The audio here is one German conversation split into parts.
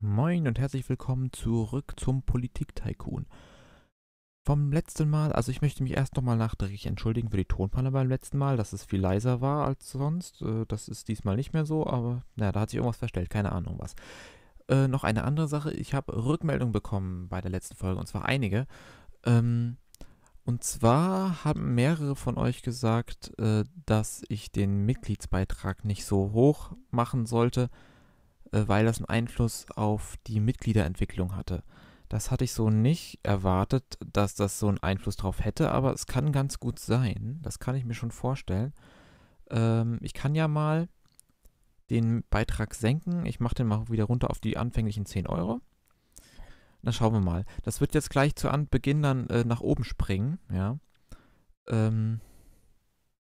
Moin und herzlich willkommen zurück zum Politik-Tycoon. Vom letzten Mal, also ich möchte mich erst nochmal nachträglich entschuldigen für die Tonpanne beim letzten Mal, dass es viel leiser war als sonst. Äh, das ist diesmal nicht mehr so, aber naja, da hat sich irgendwas verstellt, keine Ahnung was. Äh, noch eine andere Sache, ich habe Rückmeldungen bekommen bei der letzten Folge, und zwar einige. Ähm, und zwar haben mehrere von euch gesagt, äh, dass ich den Mitgliedsbeitrag nicht so hoch machen sollte, äh, weil das einen Einfluss auf die Mitgliederentwicklung hatte. Das hatte ich so nicht erwartet, dass das so einen Einfluss drauf hätte, aber es kann ganz gut sein. Das kann ich mir schon vorstellen. Ähm, ich kann ja mal den Beitrag senken. Ich mache den mal wieder runter auf die anfänglichen 10 Euro. Na, schauen wir mal. Das wird jetzt gleich zu Anbeginn dann äh, nach oben springen, ja. Ähm,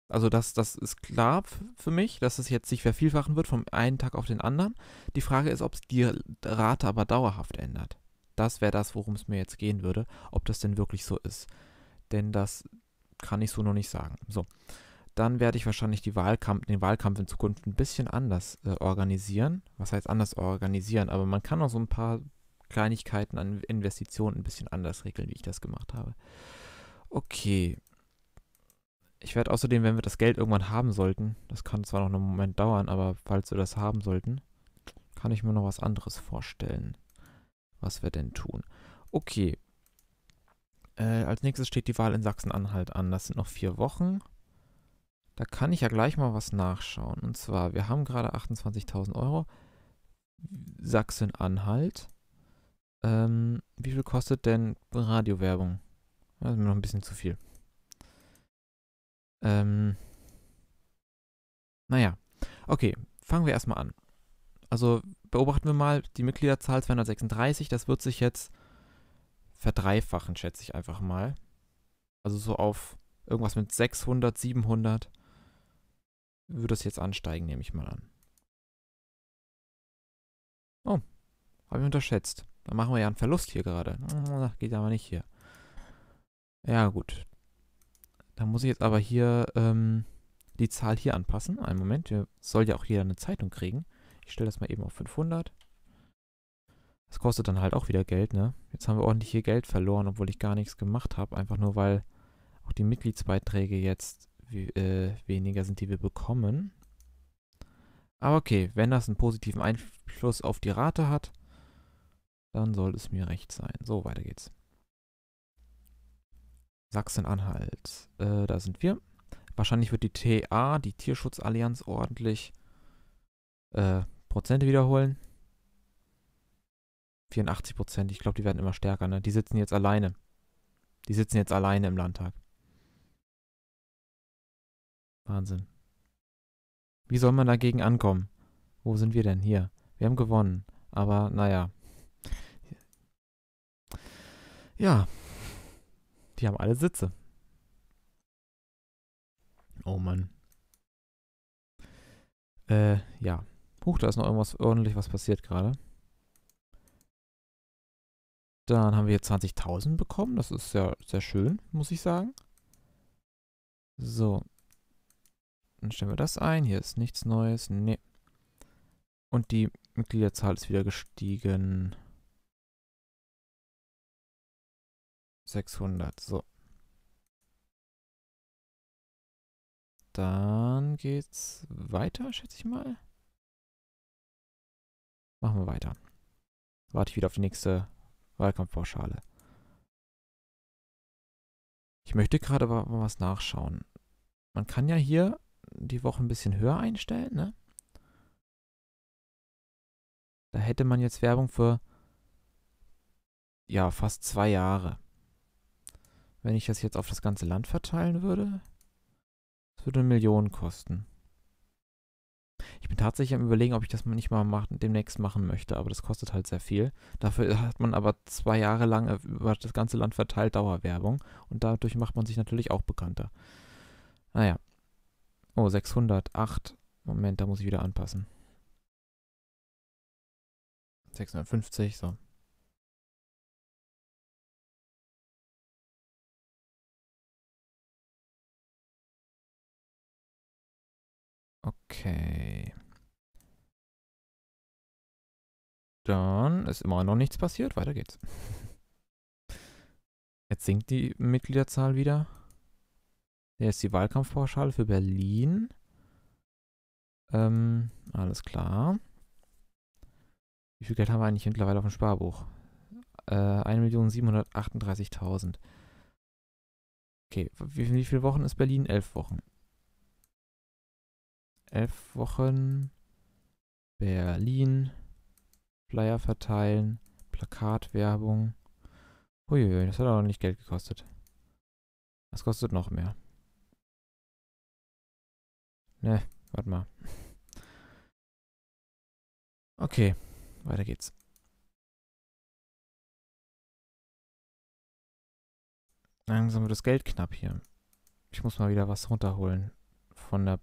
also das, das ist klar für mich, dass es jetzt sich vervielfachen wird vom einen Tag auf den anderen. Die Frage ist, ob es die Rate aber dauerhaft ändert. Das wäre das, worum es mir jetzt gehen würde, ob das denn wirklich so ist. Denn das kann ich so noch nicht sagen. So, dann werde ich wahrscheinlich Wahlkampf, den Wahlkampf in Zukunft ein bisschen anders äh, organisieren. Was heißt anders organisieren? Aber man kann auch so ein paar Kleinigkeiten an Investitionen ein bisschen anders regeln, wie ich das gemacht habe. Okay. Ich werde außerdem, wenn wir das Geld irgendwann haben sollten, das kann zwar noch einen Moment dauern, aber falls wir das haben sollten, kann ich mir noch was anderes vorstellen, was wir denn tun. Okay. Äh, als nächstes steht die Wahl in Sachsen-Anhalt an. Das sind noch vier Wochen. Da kann ich ja gleich mal was nachschauen. Und zwar, wir haben gerade 28.000 Euro. Sachsen-Anhalt ähm, wie viel kostet denn Radiowerbung? Das ist mir noch ein bisschen zu viel. Ähm, naja. Okay, fangen wir erstmal an. Also beobachten wir mal die Mitgliederzahl 236. Das wird sich jetzt verdreifachen, schätze ich einfach mal. Also so auf irgendwas mit 600, 700 würde das jetzt ansteigen, nehme ich mal an. Oh, habe ich unterschätzt. Dann machen wir ja einen Verlust hier gerade. Das geht aber nicht hier. Ja, gut. Dann muss ich jetzt aber hier ähm, die Zahl hier anpassen. Einen Moment, hier soll ja auch jeder eine Zeitung kriegen. Ich stelle das mal eben auf 500. Das kostet dann halt auch wieder Geld, ne? Jetzt haben wir ordentlich hier Geld verloren, obwohl ich gar nichts gemacht habe. Einfach nur, weil auch die Mitgliedsbeiträge jetzt wie, äh, weniger sind, die wir bekommen. Aber okay, wenn das einen positiven Einfluss auf die Rate hat, dann soll es mir recht sein. So, weiter geht's. Sachsen-Anhalt. Äh, da sind wir. Wahrscheinlich wird die TA, die Tierschutzallianz, ordentlich äh, Prozente wiederholen. 84 Prozent. Ich glaube, die werden immer stärker. Ne? Die sitzen jetzt alleine. Die sitzen jetzt alleine im Landtag. Wahnsinn. Wie soll man dagegen ankommen? Wo sind wir denn? Hier. Wir haben gewonnen. Aber naja, ja, die haben alle Sitze. Oh Mann. Äh, ja. Huch, da ist noch irgendwas ordentlich was passiert gerade. Dann haben wir hier 20.000 bekommen. Das ist ja sehr schön, muss ich sagen. So. Dann stellen wir das ein. Hier ist nichts Neues. Nee. Und die Mitgliederzahl ist wieder gestiegen. 600, so. Dann geht's weiter, schätze ich mal. Machen wir weiter. Warte ich wieder auf die nächste Wahlkampfpauschale. Ich möchte gerade aber was nachschauen. Man kann ja hier die Woche ein bisschen höher einstellen, ne? Da hätte man jetzt Werbung für ja fast zwei Jahre. Wenn ich das jetzt auf das ganze Land verteilen würde, das würde eine Million kosten. Ich bin tatsächlich am überlegen, ob ich das nicht mal machen, demnächst machen möchte, aber das kostet halt sehr viel. Dafür hat man aber zwei Jahre lang äh, über das ganze Land verteilt Dauerwerbung und dadurch macht man sich natürlich auch bekannter. Naja. Oh, 608. Moment, da muss ich wieder anpassen. 650, so. Okay. Dann ist immer noch nichts passiert. Weiter geht's. Jetzt sinkt die Mitgliederzahl wieder. Hier ist die Wahlkampfpauschale für Berlin. Ähm, alles klar. Wie viel Geld haben wir eigentlich mittlerweile auf dem Sparbuch? Äh, 1.738.000. Okay, wie, wie viele Wochen ist Berlin? Elf Wochen elf Wochen Berlin, Flyer verteilen, Plakatwerbung. Uiuiui, das hat auch nicht Geld gekostet. Das kostet noch mehr. Ne, warte mal. Okay, weiter geht's. Langsam wird das Geld knapp hier. Ich muss mal wieder was runterholen von der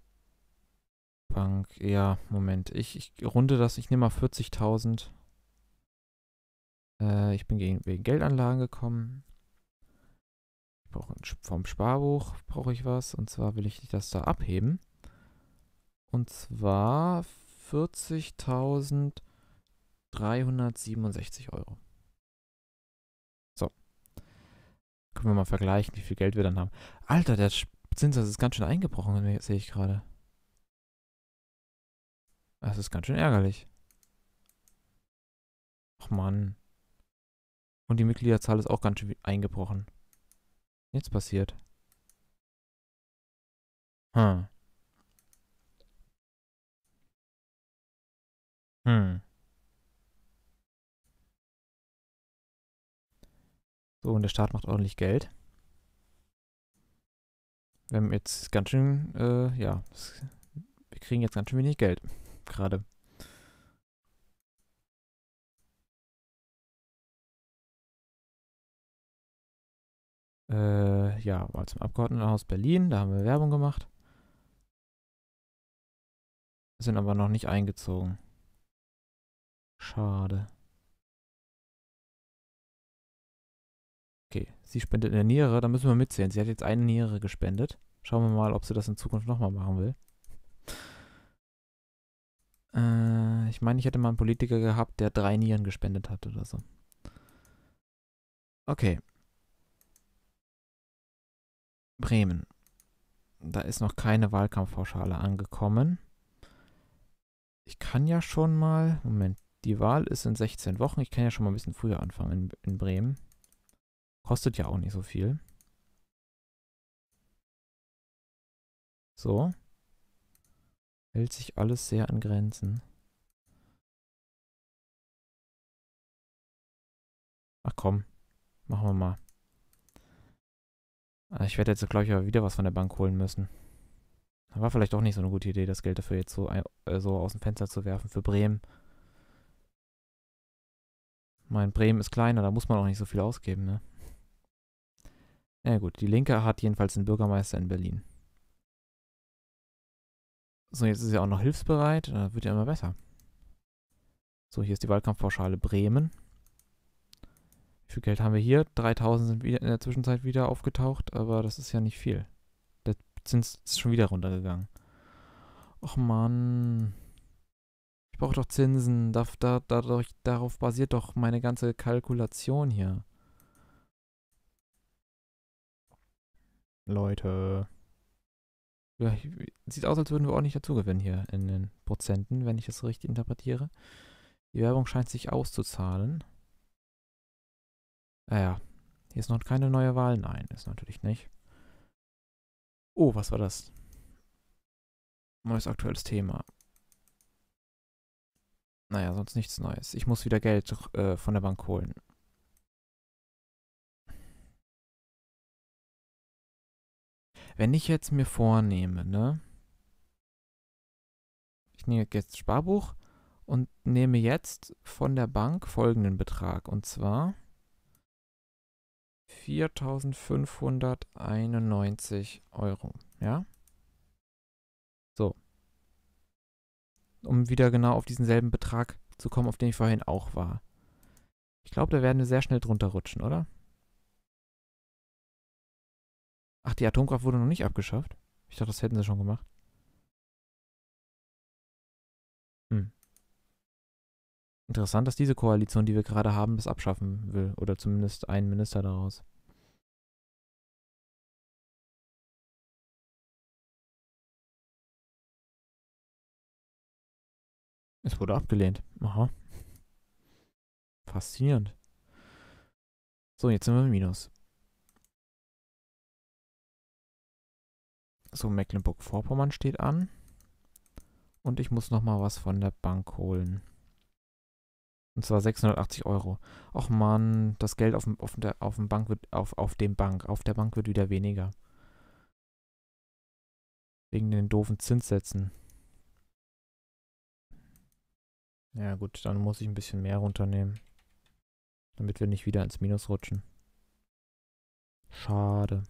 Bank, ja, Moment. Ich, ich runde das, ich nehme mal 40.000. Äh, ich bin gegen, wegen Geldanlagen gekommen. Ich brauche vom Sparbuch brauche ich was. Und zwar will ich das da abheben. Und zwar 40.367 Euro. So. Können wir mal vergleichen, wie viel Geld wir dann haben. Alter, der Zinssatz ist ganz schön eingebrochen, sehe ich gerade. Das ist ganz schön ärgerlich. Ach Mann. Und die Mitgliederzahl ist auch ganz schön eingebrochen. Jetzt passiert. Hm. Hm. So, und der Staat macht ordentlich Geld. Wir haben jetzt ganz schön, äh, ja, wir kriegen jetzt ganz schön wenig Geld gerade. Äh, ja, mal zum Abgeordnetenhaus Berlin, da haben wir Werbung gemacht. Sind aber noch nicht eingezogen. Schade. Okay, sie spendet eine Niere, da müssen wir mitzählen. Sie hat jetzt eine Niere gespendet. Schauen wir mal, ob sie das in Zukunft nochmal machen will. Äh, ich meine, ich hätte mal einen Politiker gehabt, der drei Nieren gespendet hat oder so. Okay. Bremen. Da ist noch keine Wahlkampfpauschale angekommen. Ich kann ja schon mal. Moment, die Wahl ist in 16 Wochen. Ich kann ja schon mal ein bisschen früher anfangen in, in Bremen. Kostet ja auch nicht so viel. So hält sich alles sehr an Grenzen. Ach komm, machen wir mal. Ah, ich werde jetzt, glaube ich, aber wieder was von der Bank holen müssen. War vielleicht auch nicht so eine gute Idee, das Geld dafür jetzt so, äh, so aus dem Fenster zu werfen für Bremen. Mein Bremen ist kleiner, da muss man auch nicht so viel ausgeben, ne? Na ja, gut, die Linke hat jedenfalls einen Bürgermeister in Berlin. So, jetzt ist er auch noch hilfsbereit. Dann äh, wird er immer besser. So, hier ist die Wahlkampfpauschale Bremen. Wie viel Geld haben wir hier? 3000 sind wieder in der Zwischenzeit wieder aufgetaucht, aber das ist ja nicht viel. Der Zins ist schon wieder runtergegangen. Och man. Ich brauche doch Zinsen. Da, da, dadurch, darauf basiert doch meine ganze Kalkulation hier. Leute. Ja, sieht aus, als würden wir ordentlich dazugewinnen hier in den Prozenten, wenn ich das richtig interpretiere. Die Werbung scheint sich auszuzahlen. Naja, ah hier ist noch keine neue Wahl. Nein, ist natürlich nicht. Oh, was war das? Neues aktuelles Thema. Naja, sonst nichts Neues. Ich muss wieder Geld äh, von der Bank holen. Wenn ich jetzt mir vornehme, ne? Ich nehme jetzt Sparbuch und nehme jetzt von der Bank folgenden Betrag und zwar 4591 Euro, ja? So. Um wieder genau auf diesen selben Betrag zu kommen, auf den ich vorhin auch war. Ich glaube, da werden wir sehr schnell drunter rutschen, oder? Ach, die Atomkraft wurde noch nicht abgeschafft. Ich dachte, das hätten sie schon gemacht. Hm. Interessant, dass diese Koalition, die wir gerade haben, das abschaffen will. Oder zumindest einen Minister daraus. Es wurde abgelehnt. Aha. Faszinierend. So, jetzt sind wir im Minus. So, Mecklenburg-Vorpommern steht an. Und ich muss nochmal was von der Bank holen. Und zwar 680 Euro. Och man, das Geld auf, auf, der, auf dem Bank wird, auf, auf dem Bank, auf der Bank wird wieder weniger. Wegen den doofen Zinssätzen. Ja gut, dann muss ich ein bisschen mehr runternehmen. Damit wir nicht wieder ins Minus rutschen. Schade.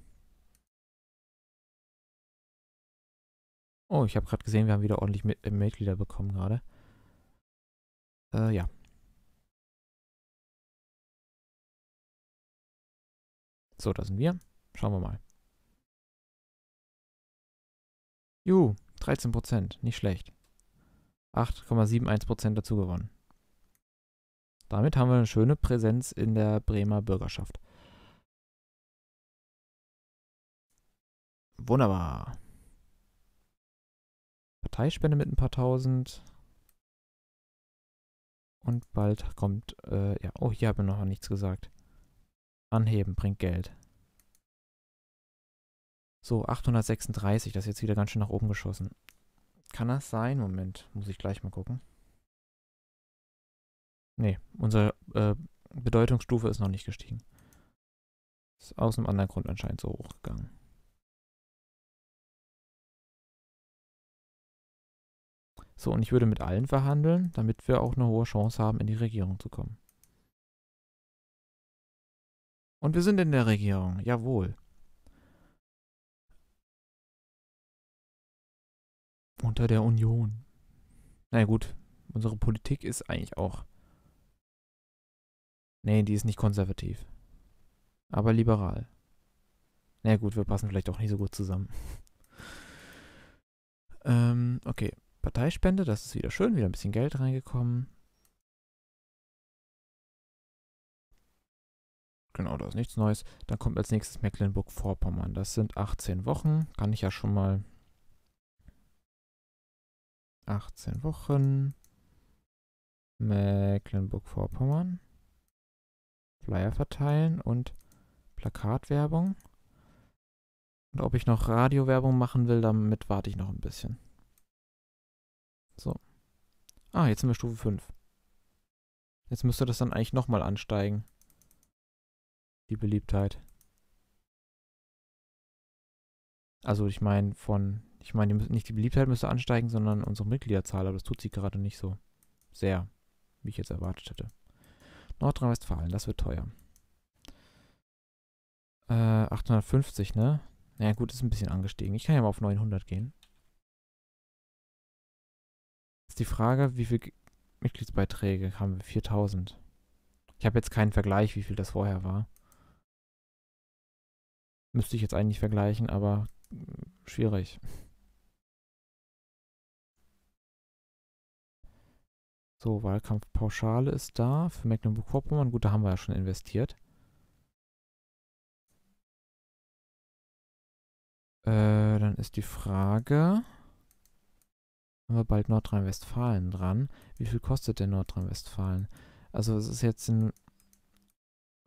Oh, ich habe gerade gesehen, wir haben wieder ordentlich mit, äh, Mitglieder bekommen gerade. Äh, ja. So, da sind wir. Schauen wir mal. Juhu, 13%, nicht schlecht. 8,71% dazu gewonnen. Damit haben wir eine schöne Präsenz in der Bremer Bürgerschaft. Wunderbar. Parteispende mit ein paar tausend. Und bald kommt, äh, ja, oh, hier habe ich noch nichts gesagt. Anheben bringt Geld. So, 836, das ist jetzt wieder ganz schön nach oben geschossen. Kann das sein? Moment, muss ich gleich mal gucken. Nee, unsere äh, Bedeutungsstufe ist noch nicht gestiegen. Ist aus einem anderen Grund anscheinend so hochgegangen. So, und ich würde mit allen verhandeln, damit wir auch eine hohe Chance haben, in die Regierung zu kommen. Und wir sind in der Regierung, jawohl. Unter der Union. Na gut, unsere Politik ist eigentlich auch. Nee, die ist nicht konservativ. Aber liberal. Na gut, wir passen vielleicht auch nicht so gut zusammen. ähm, okay. Parteispende, das ist wieder schön, wieder ein bisschen Geld reingekommen. Genau, da ist nichts Neues. Dann kommt als nächstes Mecklenburg-Vorpommern. Das sind 18 Wochen. Kann ich ja schon mal 18 Wochen. Mecklenburg-Vorpommern. Flyer verteilen und Plakatwerbung. Und ob ich noch Radiowerbung machen will, damit warte ich noch ein bisschen. So. Ah, jetzt sind wir Stufe 5. Jetzt müsste das dann eigentlich nochmal ansteigen. Die Beliebtheit. Also ich meine von, ich meine, nicht die Beliebtheit müsste ansteigen, sondern unsere Mitgliederzahl, aber das tut sie gerade nicht so sehr, wie ich jetzt erwartet hätte. Nordrhein-Westfalen, das wird teuer. Äh, 850, ne? Naja gut, ist ein bisschen angestiegen. Ich kann ja mal auf 900 gehen. Ist die Frage, wie viele Mitgliedsbeiträge haben wir? 4000. Ich habe jetzt keinen Vergleich, wie viel das vorher war. Müsste ich jetzt eigentlich vergleichen, aber mm, schwierig. So, Wahlkampfpauschale ist da für Mecklenburg-Vorpommern. Gut, da haben wir ja schon investiert. Äh, dann ist die Frage haben wir bald Nordrhein-Westfalen dran. Wie viel kostet denn Nordrhein-Westfalen? Also es ist jetzt in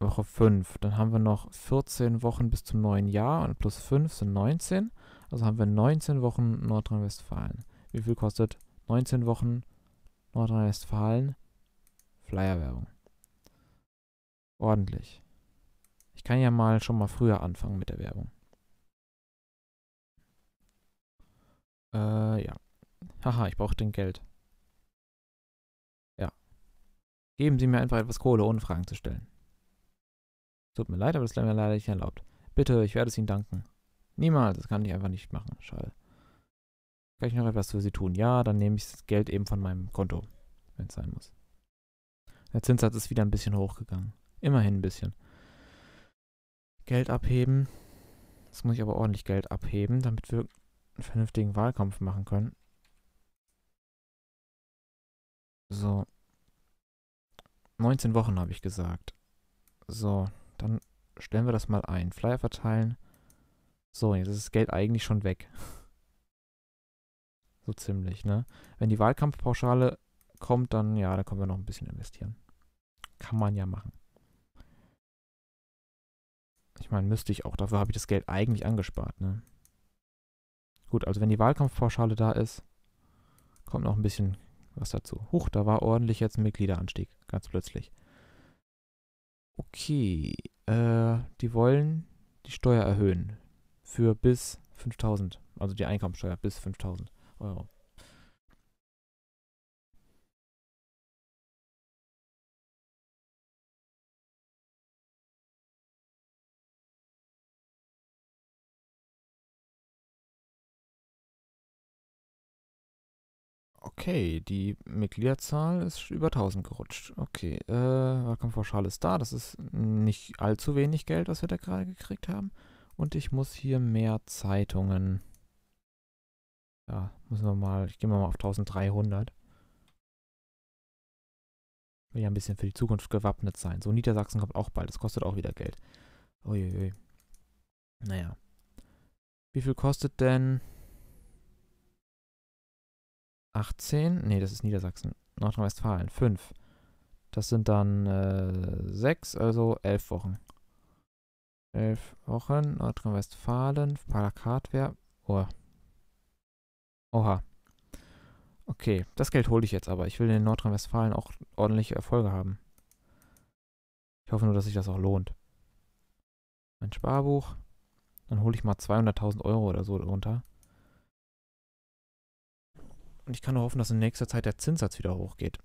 Woche 5. Dann haben wir noch 14 Wochen bis zum neuen Jahr und plus 5 sind 19. Also haben wir 19 Wochen Nordrhein-Westfalen. Wie viel kostet 19 Wochen Nordrhein-Westfalen? Flyerwerbung. Ordentlich. Ich kann ja mal schon mal früher anfangen mit der Werbung. Äh, ja. Haha, ich brauche den Geld. Ja. Geben Sie mir einfach etwas Kohle, ohne Fragen zu stellen. Tut mir leid, aber das ist mir leider nicht erlaubt. Bitte, ich werde es Ihnen danken. Niemals, das kann ich einfach nicht machen. Schade. Kann ich noch etwas für Sie tun? Ja, dann nehme ich das Geld eben von meinem Konto, wenn es sein muss. Der Zinssatz ist wieder ein bisschen hochgegangen. Immerhin ein bisschen. Geld abheben. Jetzt muss ich aber ordentlich Geld abheben, damit wir einen vernünftigen Wahlkampf machen können. So. 19 Wochen habe ich gesagt. So, dann stellen wir das mal ein. Flyer verteilen. So, jetzt ist das Geld eigentlich schon weg. so ziemlich, ne? Wenn die Wahlkampfpauschale kommt, dann ja, da können wir noch ein bisschen investieren. Kann man ja machen. Ich meine, müsste ich auch. Dafür habe ich das Geld eigentlich angespart, ne? Gut, also wenn die Wahlkampfpauschale da ist, kommt noch ein bisschen was dazu. Huch, da war ordentlich jetzt ein Mitgliederanstieg, ganz plötzlich. Okay, äh, die wollen die Steuer erhöhen für bis 5000, also die Einkommensteuer bis 5000 Euro. Okay, die Mitgliederzahl ist über 1000 gerutscht. Okay, äh, Wahlkampfpauschale ist da. Das ist nicht allzu wenig Geld, was wir da gerade gekriegt haben. Und ich muss hier mehr Zeitungen. Ja, müssen wir mal. Ich gehe mal auf 1300. Will ja ein bisschen für die Zukunft gewappnet sein. So, Niedersachsen kommt auch bald. Das kostet auch wieder Geld. Uiuiui. Naja. Wie viel kostet denn 18. Nee, das ist Niedersachsen. Nordrhein-Westfalen. 5. Das sind dann äh, 6, also 11 Wochen. 11 Wochen. Nordrhein-Westfalen. Plakatwehr. Oh. Oha. Okay, das Geld hole ich jetzt aber. Ich will in Nordrhein-Westfalen auch ordentliche Erfolge haben. Ich hoffe nur, dass sich das auch lohnt. Mein Sparbuch. Dann hole ich mal 200.000 Euro oder so darunter. Und ich kann nur hoffen, dass in nächster Zeit der Zinssatz wieder hochgeht.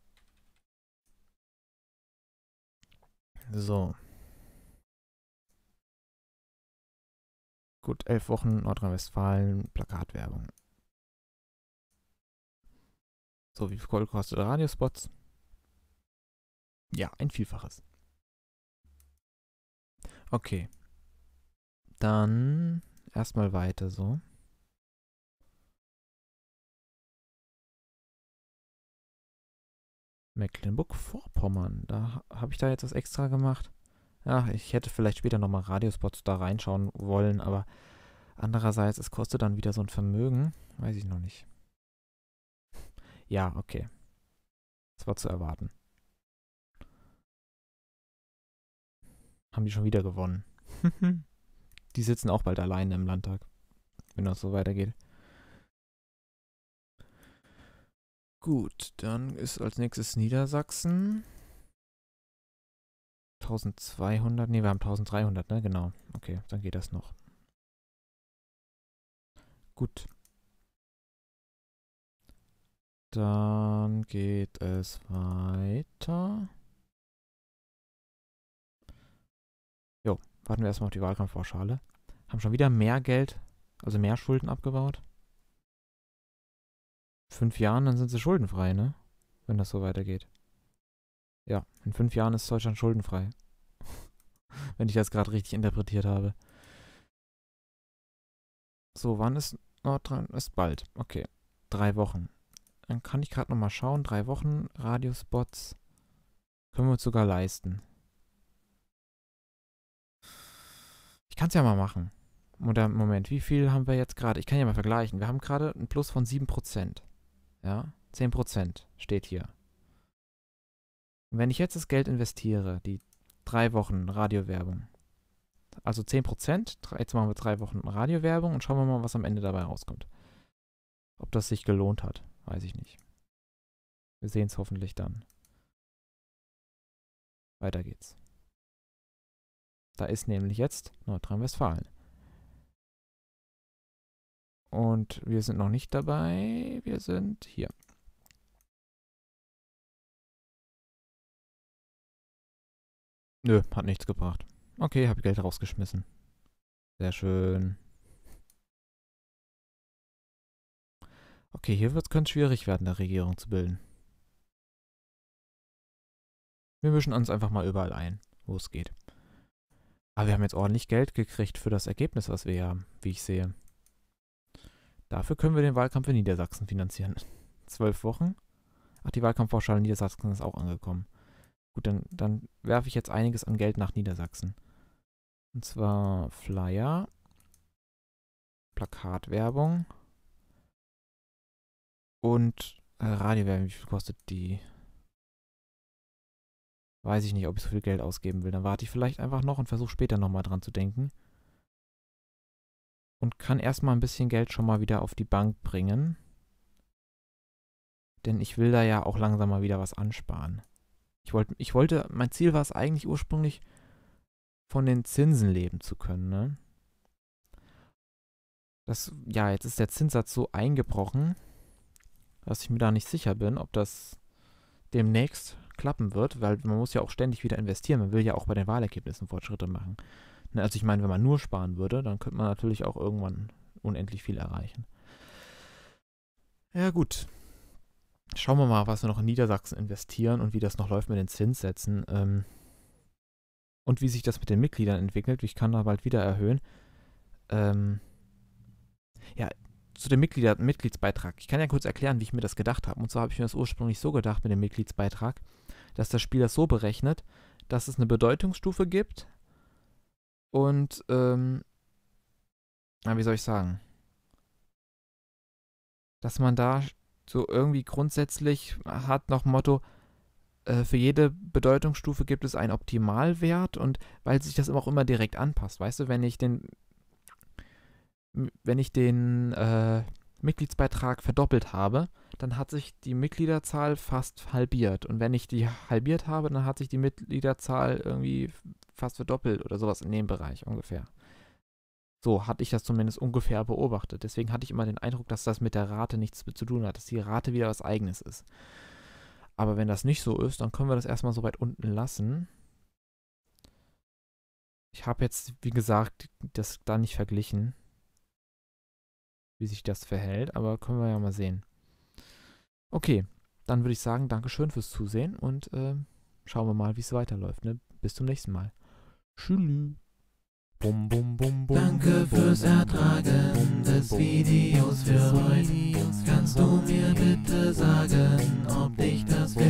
So. Gut, elf Wochen Nordrhein-Westfalen, Plakatwerbung. So, wie viel Kohle kostet Radiospots? Ja, ein Vielfaches. Okay. Dann erstmal weiter so. Mecklenburg-Vorpommern. Da habe ich da jetzt was extra gemacht. Ja, ich hätte vielleicht später nochmal Radiospots da reinschauen wollen, aber andererseits, es kostet dann wieder so ein Vermögen. Weiß ich noch nicht. Ja, okay. Das war zu erwarten. Haben die schon wieder gewonnen. die sitzen auch bald alleine im Landtag, wenn das so weitergeht. Gut, dann ist als nächstes Niedersachsen. 1200, ne, wir haben 1300, ne? Genau. Okay, dann geht das noch. Gut. Dann geht es weiter. Jo, warten wir erstmal auf die Wahlkampfpauschale. Haben schon wieder mehr Geld, also mehr Schulden abgebaut fünf Jahren, dann sind sie schuldenfrei, ne? Wenn das so weitergeht. Ja, in fünf Jahren ist Deutschland schuldenfrei. Wenn ich das gerade richtig interpretiert habe. So, wann ist Nordrhein? Ist bald. Okay. Drei Wochen. Dann kann ich gerade nochmal schauen. Drei Wochen Radiospots. Können wir uns sogar leisten. Ich kann es ja mal machen. Moment, wie viel haben wir jetzt gerade? Ich kann ja mal vergleichen. Wir haben gerade ein Plus von 7%. Ja, 10% steht hier. wenn ich jetzt das Geld investiere, die drei Wochen Radiowerbung, also 10%, jetzt machen wir drei Wochen Radiowerbung und schauen wir mal, was am Ende dabei rauskommt. Ob das sich gelohnt hat, weiß ich nicht. Wir sehen es hoffentlich dann. Weiter geht's. Da ist nämlich jetzt Nordrhein-Westfalen. Und wir sind noch nicht dabei. Wir sind hier. Nö, hat nichts gebracht. Okay, habe Geld rausgeschmissen. Sehr schön. Okay, hier könnte es schwierig werden, eine Regierung zu bilden. Wir mischen uns einfach mal überall ein, wo es geht. Aber wir haben jetzt ordentlich Geld gekriegt für das Ergebnis, was wir haben, wie ich sehe. Dafür können wir den Wahlkampf in Niedersachsen finanzieren. Zwölf Wochen? Ach, die Wahlkampfpauschale Niedersachsen ist auch angekommen. Gut, dann, dann werfe ich jetzt einiges an Geld nach Niedersachsen. Und zwar Flyer, Plakatwerbung und äh, Radiowerbung. Wie viel kostet die? Weiß ich nicht, ob ich so viel Geld ausgeben will. Dann warte ich vielleicht einfach noch und versuche später nochmal dran zu denken und kann erstmal ein bisschen Geld schon mal wieder auf die Bank bringen. Denn ich will da ja auch langsam mal wieder was ansparen. Ich, wollt, ich wollte, mein Ziel war es eigentlich ursprünglich, von den Zinsen leben zu können. Ne? Das, ja, jetzt ist der Zinssatz so eingebrochen, dass ich mir da nicht sicher bin, ob das demnächst klappen wird, weil man muss ja auch ständig wieder investieren. Man will ja auch bei den Wahlergebnissen Fortschritte machen. Ne, also ich meine, wenn man nur sparen würde, dann könnte man natürlich auch irgendwann unendlich viel erreichen. Ja gut. Schauen wir mal, was wir noch in Niedersachsen investieren und wie das noch läuft mit den Zinssätzen. Ähm, und wie sich das mit den Mitgliedern entwickelt. Ich kann da bald wieder erhöhen. Ähm, ja, zu dem Mitglieder Mitgliedsbeitrag. Ich kann ja kurz erklären, wie ich mir das gedacht habe. Und zwar habe ich mir das ursprünglich so gedacht mit dem Mitgliedsbeitrag, dass das Spiel das so berechnet, dass es eine Bedeutungsstufe gibt, und, ähm, na, wie soll ich sagen? Dass man da so irgendwie grundsätzlich hat noch Motto, äh, für jede Bedeutungsstufe gibt es einen Optimalwert und weil sich das auch immer direkt anpasst. Weißt du, wenn ich den, wenn ich den, äh, Mitgliedsbeitrag verdoppelt habe, dann hat sich die Mitgliederzahl fast halbiert. Und wenn ich die halbiert habe, dann hat sich die Mitgliederzahl irgendwie fast verdoppelt oder sowas in dem Bereich ungefähr. So hatte ich das zumindest ungefähr beobachtet. Deswegen hatte ich immer den Eindruck, dass das mit der Rate nichts zu tun hat, dass die Rate wieder was eigenes ist. Aber wenn das nicht so ist, dann können wir das erstmal so weit unten lassen. Ich habe jetzt, wie gesagt, das da nicht verglichen wie sich das verhält, aber können wir ja mal sehen. Okay, dann würde ich sagen, Dankeschön fürs Zusehen und äh, schauen wir mal, wie es weiterläuft. Ne? Bis zum nächsten Mal. Tschüss. Bum, bum, bum, bum, Danke fürs Ertragen des Videos für heute. Kannst du mir bitte sagen, ob dich das will?